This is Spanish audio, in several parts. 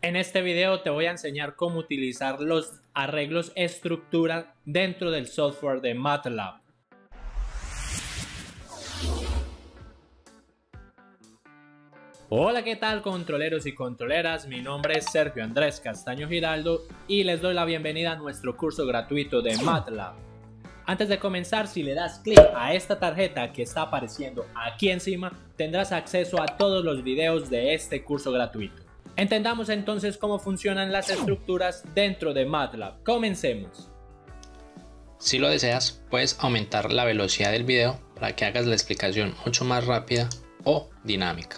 En este video te voy a enseñar cómo utilizar los arreglos estructura dentro del software de MATLAB. Hola, ¿qué tal controleros y controleras? Mi nombre es Sergio Andrés Castaño Giraldo y les doy la bienvenida a nuestro curso gratuito de MATLAB. Antes de comenzar, si le das clic a esta tarjeta que está apareciendo aquí encima, tendrás acceso a todos los videos de este curso gratuito. Entendamos entonces cómo funcionan las estructuras dentro de MATLAB. Comencemos. Si lo deseas, puedes aumentar la velocidad del video para que hagas la explicación mucho más rápida o dinámica.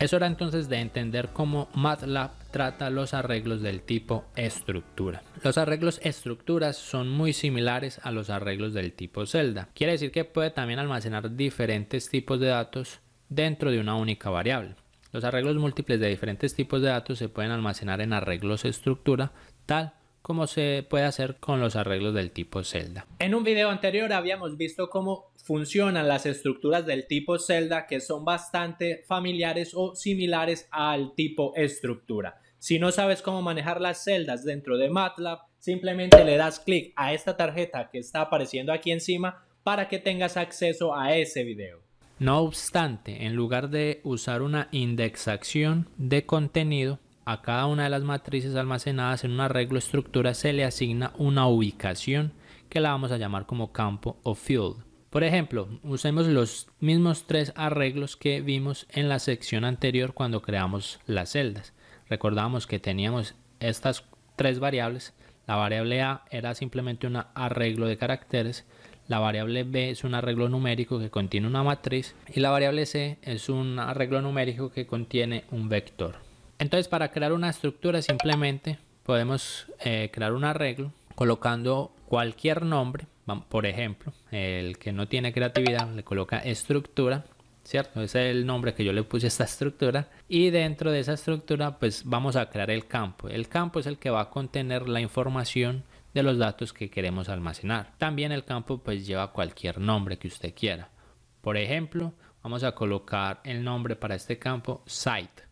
Es hora entonces de entender cómo MATLAB trata los arreglos del tipo estructura. Los arreglos estructuras son muy similares a los arreglos del tipo celda. Quiere decir que puede también almacenar diferentes tipos de datos dentro de una única variable. Los arreglos múltiples de diferentes tipos de datos se pueden almacenar en arreglos estructura, tal como se puede hacer con los arreglos del tipo celda. En un video anterior habíamos visto cómo funcionan las estructuras del tipo celda que son bastante familiares o similares al tipo estructura. Si no sabes cómo manejar las celdas dentro de MATLAB, simplemente le das clic a esta tarjeta que está apareciendo aquí encima para que tengas acceso a ese video. No obstante, en lugar de usar una indexación de contenido, a cada una de las matrices almacenadas en un arreglo estructura se le asigna una ubicación que la vamos a llamar como campo o field. Por ejemplo, usemos los mismos tres arreglos que vimos en la sección anterior cuando creamos las celdas. Recordamos que teníamos estas tres variables. La variable A era simplemente un arreglo de caracteres. La variable B es un arreglo numérico que contiene una matriz y la variable C es un arreglo numérico que contiene un vector. Entonces para crear una estructura simplemente podemos eh, crear un arreglo colocando cualquier nombre, por ejemplo, el que no tiene creatividad le coloca estructura ¿cierto? Ese es el nombre que yo le puse a esta estructura. Y dentro de esa estructura, pues vamos a crear el campo. El campo es el que va a contener la información de los datos que queremos almacenar. También el campo pues lleva cualquier nombre que usted quiera. Por ejemplo, vamos a colocar el nombre para este campo site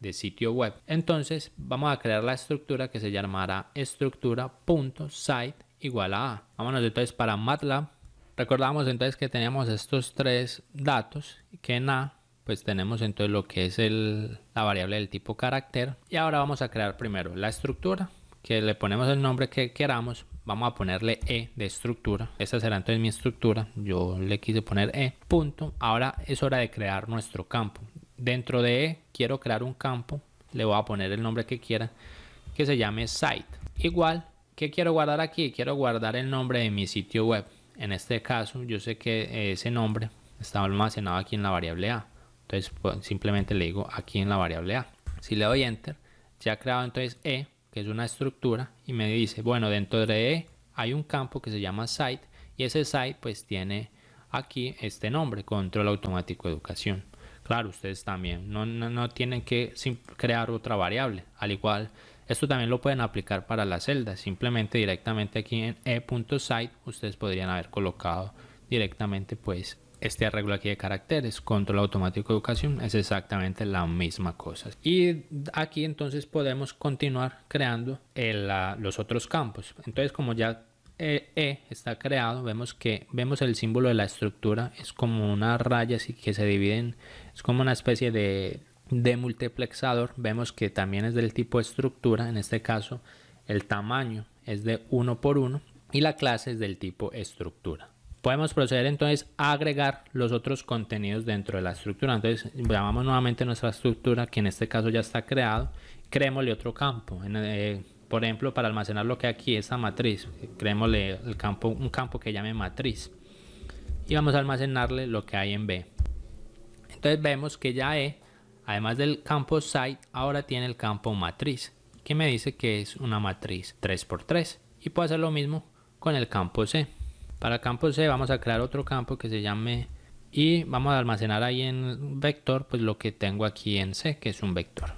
de sitio web. Entonces vamos a crear la estructura que se llamará estructura.site igual a A. Vámonos entonces para MATLAB. Recordamos entonces que tenemos estos tres datos que en A pues tenemos entonces lo que es el, la variable del tipo carácter y ahora vamos a crear primero la estructura que le ponemos el nombre que queramos. Vamos a ponerle E de estructura. Esta será entonces mi estructura. Yo le quise poner E. Punto. Ahora es hora de crear nuestro campo. Dentro de E quiero crear un campo. Le voy a poner el nombre que quiera. Que se llame site. Igual. ¿Qué quiero guardar aquí? Quiero guardar el nombre de mi sitio web. En este caso yo sé que ese nombre está almacenado aquí en la variable A. Entonces pues, simplemente le digo aquí en la variable A. Si le doy enter, ya ha creado entonces E que es una estructura, y me dice, bueno, dentro de e hay un campo que se llama site y ese site pues tiene aquí este nombre, control automático educación. Claro, ustedes también no, tienen que crear otra variable. Al igual, esto también lo pueden aplicar para la celda, Simplemente directamente aquí en e.site ustedes podrían haber colocado directamente pues este arreglo aquí de caracteres, control automático de educación, es exactamente la misma cosa. Y aquí entonces podemos continuar creando los otros campos. Entonces como ya eh, e, está creado, vemos que vemos el símbolo de la estructura, es como una raya así que se dividen, es como una especie de, multiplexador, vemos que también es del tipo estructura, en este caso el tamaño es de 1 por 1 y la clase es del tipo estructura. Podemos proceder entonces a agregar los otros contenidos dentro de la estructura. Entonces llamamos nuevamente nuestra estructura que en este caso ya está creado. Creémosle otro campo. Eh, por ejemplo, para almacenar lo que aquí esta matriz, creémosle el campo, un campo que llame matriz. Y vamos a almacenarle lo que hay en B. Entonces vemos que ya E, además del campo site, ahora tiene el campo matriz, que me dice que es una matriz 3x3. Y puedo hacer lo mismo con el campo C. Para el campo C vamos a crear otro campo que se llame y vamos a almacenar ahí en vector pues lo que tengo aquí en C que es un vector.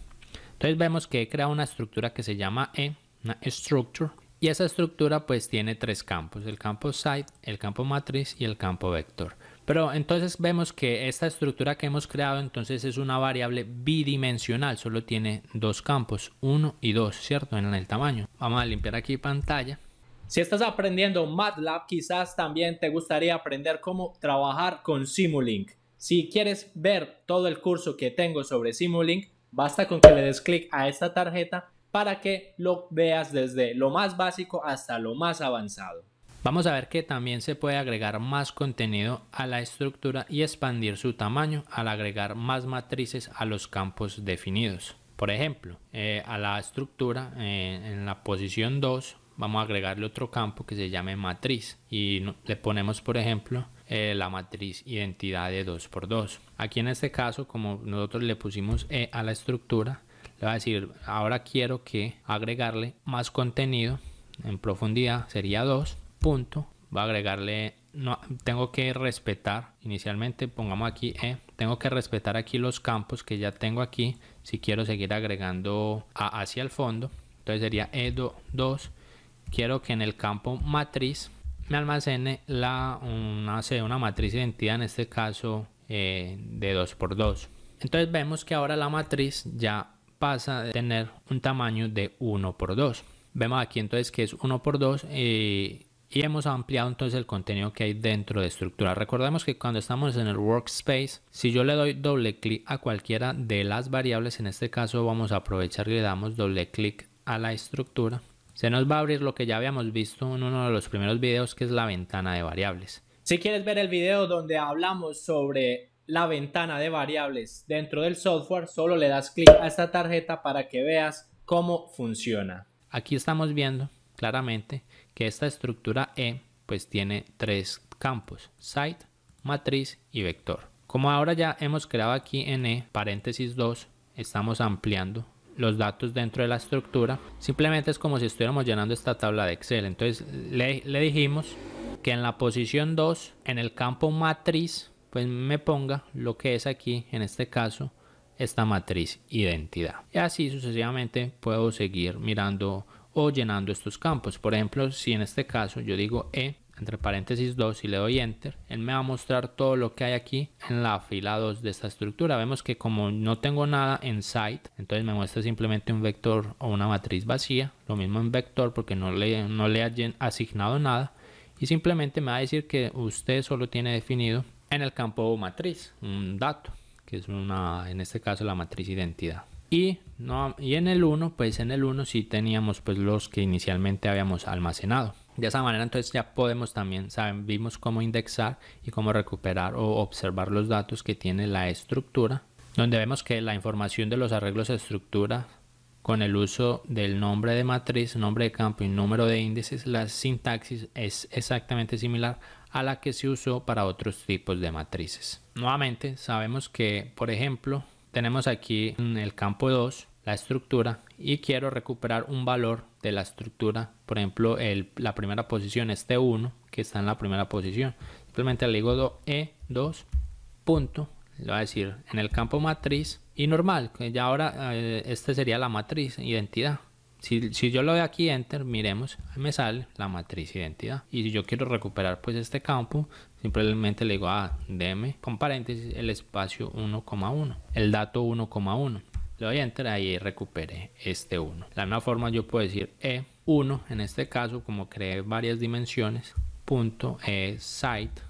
Entonces vemos que he creado una estructura que se llama E, una structure y esa estructura pues tiene tres campos, el campo side, el campo matriz y el campo vector. Pero entonces vemos que esta estructura que hemos creado entonces es una variable bidimensional, solo tiene dos campos, uno y dos, ¿cierto? En el tamaño. Vamos a limpiar aquí pantalla si estás aprendiendo MATLAB, quizás también te gustaría aprender cómo trabajar con Simulink. Si quieres ver todo el curso que tengo sobre Simulink, basta con que le des clic a esta tarjeta para que lo veas desde lo más básico hasta lo más avanzado. Vamos a ver que también se puede agregar más contenido a la estructura y expandir su tamaño al agregar más matrices a los campos definidos. Por ejemplo, eh, a la estructura eh, en la posición 2 vamos a agregarle otro campo que se llame matriz y le ponemos por ejemplo eh, la matriz identidad de 2x2 aquí en este caso como nosotros le pusimos E a la estructura le va a decir ahora quiero que agregarle más contenido en profundidad sería 2 punto va a agregarle no tengo que respetar inicialmente pongamos aquí E tengo que respetar aquí los campos que ya tengo aquí si quiero seguir agregando hacia el fondo entonces sería E2 quiero que en el campo matriz me almacene una, una matriz identidad, en este caso eh, de 2x2. Entonces vemos que ahora la matriz ya pasa a tener un tamaño de 1x2. Vemos aquí entonces que es 1x2 eh, y hemos ampliado entonces el contenido que hay dentro de estructura. Recordemos que cuando estamos en el workspace, si yo le doy doble clic a cualquiera de las variables, en este caso vamos a aprovechar y le damos doble clic a la estructura se nos va a abrir lo que ya habíamos visto en uno de los primeros videos que es la ventana de variables. Si quieres ver el video donde hablamos sobre la ventana de variables dentro del software, solo le das clic a esta tarjeta para que veas cómo funciona. Aquí estamos viendo claramente que esta estructura E pues tiene tres campos, site, matriz y vector. Como ahora ya hemos creado aquí en E paréntesis 2, estamos ampliando los datos dentro de la estructura. Simplemente es como si estuviéramos llenando esta tabla de Excel. Entonces le, le dijimos que en la posición 2, en el campo matriz, pues me ponga lo que es aquí, en este caso, esta matriz identidad. Y así sucesivamente puedo seguir mirando o llenando estos campos. Por ejemplo, si en este caso yo digo E, entre paréntesis 2 y le doy enter, él me va a mostrar todo lo que hay aquí en la fila 2 de esta estructura. Vemos que como no tengo nada en site, entonces me muestra simplemente un vector o una matriz vacía. Lo mismo en vector porque no le, no le hayan asignado nada. Y simplemente me va a decir que usted solo tiene definido en el campo matriz un dato, que es una, en este caso la matriz identidad. Y, no, y en el 1, pues en el 1 sí teníamos pues los que inicialmente habíamos almacenado. De esa manera entonces ya podemos también, saben, vimos cómo indexar y cómo recuperar o observar los datos que tiene la estructura, donde vemos que la información de los arreglos de estructura con el uso del nombre de matriz, nombre de campo y número de índices, la sintaxis es exactamente similar a la que se usó para otros tipos de matrices. Nuevamente, sabemos que, por ejemplo, tenemos aquí en el campo 2 la estructura y quiero recuperar un valor de la estructura, por ejemplo, el, la primera posición, este 1 que está en la primera posición. Simplemente le digo E2, punto, le va a decir en el campo matriz y normal, que ya ahora eh, este sería la matriz identidad. Si, yo lo doy aquí enter, miremos, me sale la matriz identidad. Y si yo quiero recuperar pues este campo, simplemente le digo a ah, dm con paréntesis el espacio 1,1, el dato 1,1. Le doy enter, ahí recupere este 1. De la misma forma yo puedo decir E1, en este caso como creé varias dimensiones, punto e site.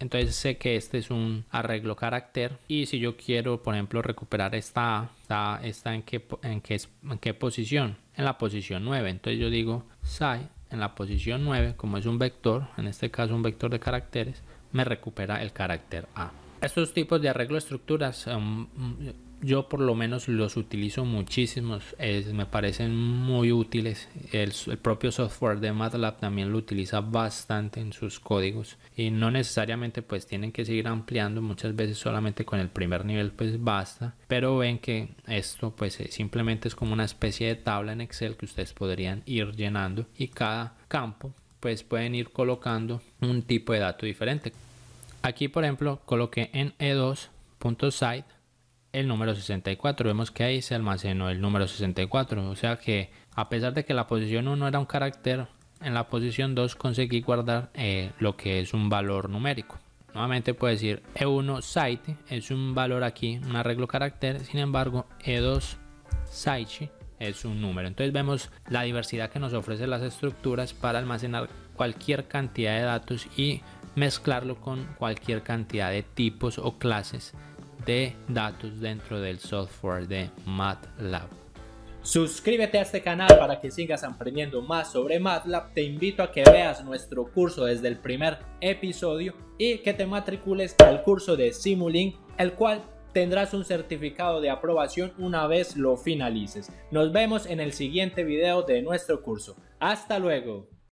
Entonces sé que este es un arreglo carácter y si yo quiero, por ejemplo, recuperar esta A, esta, en, qué, en, en qué posición, en la posición 9. Entonces yo digo site en la posición 9, como es un vector, en este caso un vector de caracteres, me recupera el carácter A. Estos tipos de arreglo estructuras mm, yo por lo menos los utilizo muchísimos, me parecen muy útiles. El, propio software de MATLAB también lo utiliza bastante en sus códigos y no necesariamente pues tienen que seguir ampliando, muchas veces solamente con el primer nivel pues basta, pero ven que esto pues eh, simplemente es como una especie de tabla en Excel que ustedes podrían ir llenando y cada campo pues pueden ir colocando un tipo de dato diferente. Aquí por ejemplo coloqué en e2.site el número 64. Vemos que ahí se almacenó el número 64. O sea que a pesar de que la posición 1 era un carácter, en la posición 2 conseguí guardar eh, lo que es un valor numérico. Nuevamente puedo decir E1 site es un valor aquí, un arreglo carácter. Sin embargo, E2 site es un número. Entonces vemos la diversidad que nos ofrecen las estructuras para almacenar cualquier cantidad de datos y mezclarlo con cualquier cantidad de tipos o clases de datos dentro del software de MATLAB. Suscríbete a este canal para que sigas aprendiendo más sobre MATLAB. Te invito a que veas nuestro curso desde el primer episodio y que te matricules al curso de Simulink, el cual tendrás un certificado de aprobación una vez lo finalices. Nos vemos en el siguiente video de nuestro curso. Hasta luego.